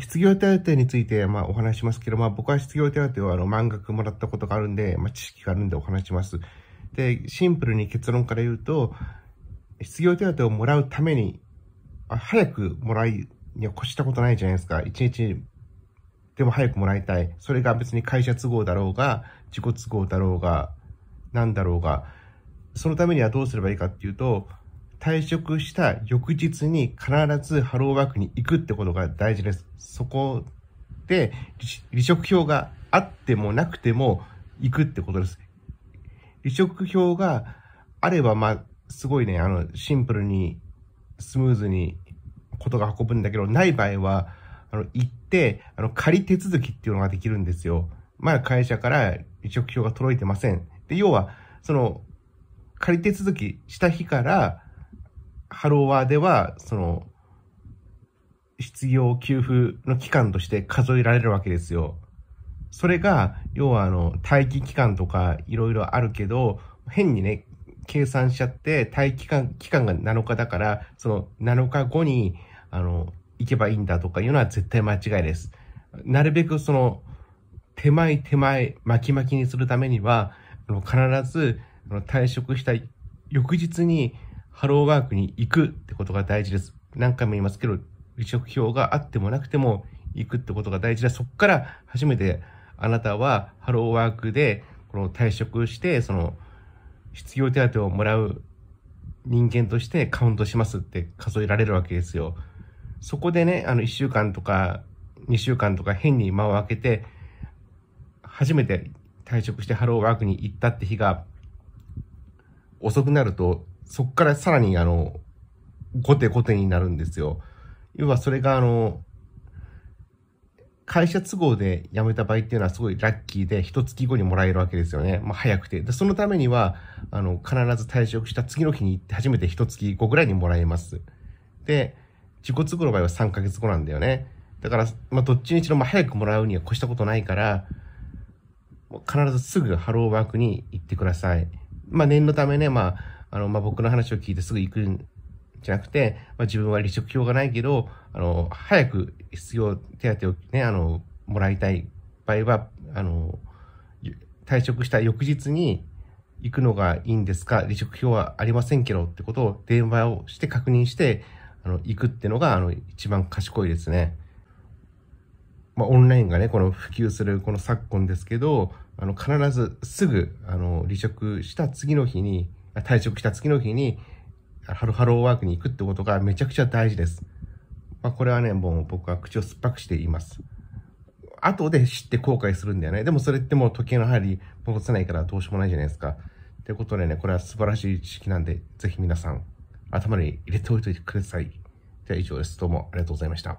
失業手当について、まあ、お話しますけど、まあ、僕は失業手当をあの、満額もらったことがあるんで、まあ、知識があるんでお話します。で、シンプルに結論から言うと、失業手当をもらうために、あ早くもらいには越したことないじゃないですか。一日でも早くもらいたい。それが別に会社都合だろうが、自己都合だろうが、なんだろうが、そのためにはどうすればいいかっていうと、退職した翌日に必ずハローワークに行くってことが大事です。そこで離職票があってもなくても行くってことです。離職票があれば、まあ、すごいね、あの、シンプルに、スムーズにことが運ぶんだけど、ない場合は、あの、行って、あの、仮手続きっていうのができるんですよ。まあ、会社から離職票が届いてません。で、要は、その、仮手続きした日から、ハローワーでは、その、失業給付の期間として数えられるわけですよ。それが、要はあの、待機期間とかいろいろあるけど、変にね、計算しちゃって、待機期間期間が7日だから、その7日後に、あの、行けばいいんだとかいうのは絶対間違いです。なるべくその、手前手前、巻き巻きにするためには、必ずあの退職した翌日に、ハローワークに行くってことが大事です。何回も言いますけど、離職票があってもなくても行くってことが大事で、そこから初めてあなたはハローワークでこの退職して、その失業手当をもらう人間としてカウントしますって数えられるわけですよ。そこでね、あの1週間とか2週間とか変に間を空けて、初めて退職してハローワークに行ったって日が遅くなるとそっからさらにあの、後手後手になるんですよ。要はそれがあの、会社都合で辞めた場合っていうのはすごいラッキーで、一月後にもらえるわけですよね。まあ早くて。で、そのためには、あの、必ず退職した次の日に行って初めて一月後ぐらいにもらえます。で、自己都合の場合は3ヶ月後なんだよね。だから、まあどっちにしろまあ早くもらうには越したことないから、必ずすぐハローワークに行ってください。まあ念のためね、まあ、あの、まあ、僕の話を聞いてすぐ行くんじゃなくて、まあ、自分は離職票がないけど、あの、早く必要手当をね、あの、もらいたい場合は、あの、退職した翌日に行くのがいいんですか離職票はありませんけどってことを電話をして確認して、あの、行くってのが、あの、一番賢いですね。まあ、オンラインがね、この普及するこの昨今ですけど、あの、必ずすぐ、あの、離職した次の日に、退職した次の日に、ハロハローワークに行くってことがめちゃくちゃ大事です。まあ、これはね、もう僕は口を酸っぱくして言います。後で知って後悔するんだよね。でもそれってもう時計の針戻せないからどうしようもないじゃないですか。ってことでね、これは素晴らしい知識なんで、ぜひ皆さん頭に入れておいてください。では以上です。どうもありがとうございました。